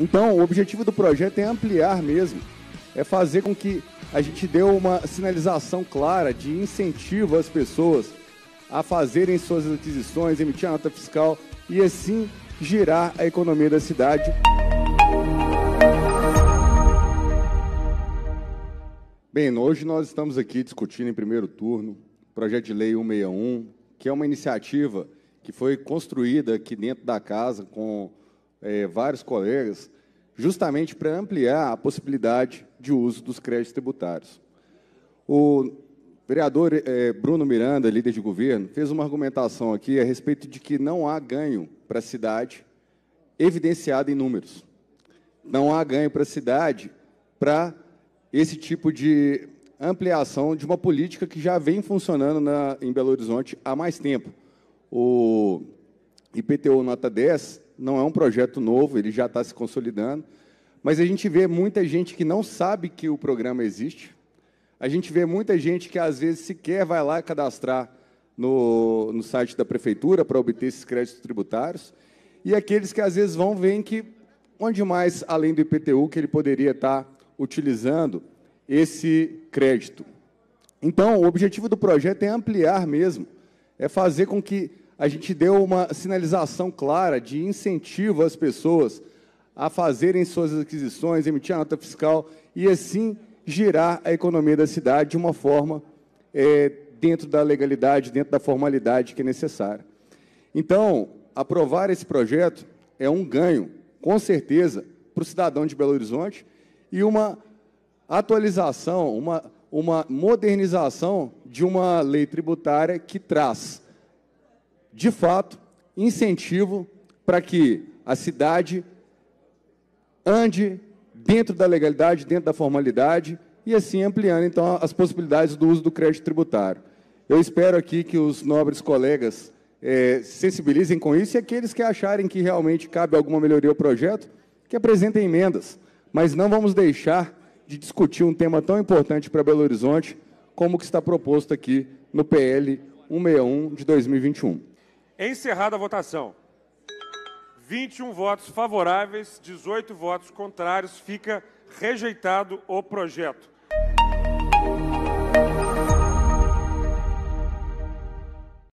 Então, o objetivo do projeto é ampliar mesmo, é fazer com que a gente dê uma sinalização clara de incentivo às pessoas a fazerem suas aquisições, emitir a nota fiscal e assim girar a economia da cidade. Bem, hoje nós estamos aqui discutindo em primeiro turno o projeto de lei 161, que é uma iniciativa que foi construída aqui dentro da casa com é, vários colegas, justamente para ampliar a possibilidade de uso dos créditos tributários. O vereador é, Bruno Miranda, líder de governo, fez uma argumentação aqui a respeito de que não há ganho para a cidade evidenciado em números. Não há ganho para a cidade para esse tipo de ampliação de uma política que já vem funcionando na, em Belo Horizonte há mais tempo. O IPTU nota 10 não é um projeto novo, ele já está se consolidando, mas a gente vê muita gente que não sabe que o programa existe, a gente vê muita gente que às vezes sequer vai lá cadastrar no, no site da prefeitura para obter esses créditos tributários, e aqueles que às vezes vão ver que onde mais, além do IPTU, que ele poderia estar utilizando esse crédito. Então, o objetivo do projeto é ampliar mesmo, é fazer com que a gente deu uma sinalização clara de incentivo às pessoas a fazerem suas aquisições, emitir a nota fiscal e, assim, girar a economia da cidade de uma forma é, dentro da legalidade, dentro da formalidade que é necessária. Então, aprovar esse projeto é um ganho, com certeza, para o cidadão de Belo Horizonte e uma atualização, uma, uma modernização de uma lei tributária que traz de fato, incentivo para que a cidade ande dentro da legalidade, dentro da formalidade, e assim ampliando, então, as possibilidades do uso do crédito tributário. Eu espero aqui que os nobres colegas é, sensibilizem com isso e aqueles que acharem que realmente cabe alguma melhoria ao projeto, que apresentem emendas. Mas não vamos deixar de discutir um tema tão importante para Belo Horizonte como o que está proposto aqui no PL 161 de 2021. Encerrada a votação. 21 votos favoráveis, 18 votos contrários. Fica rejeitado o projeto.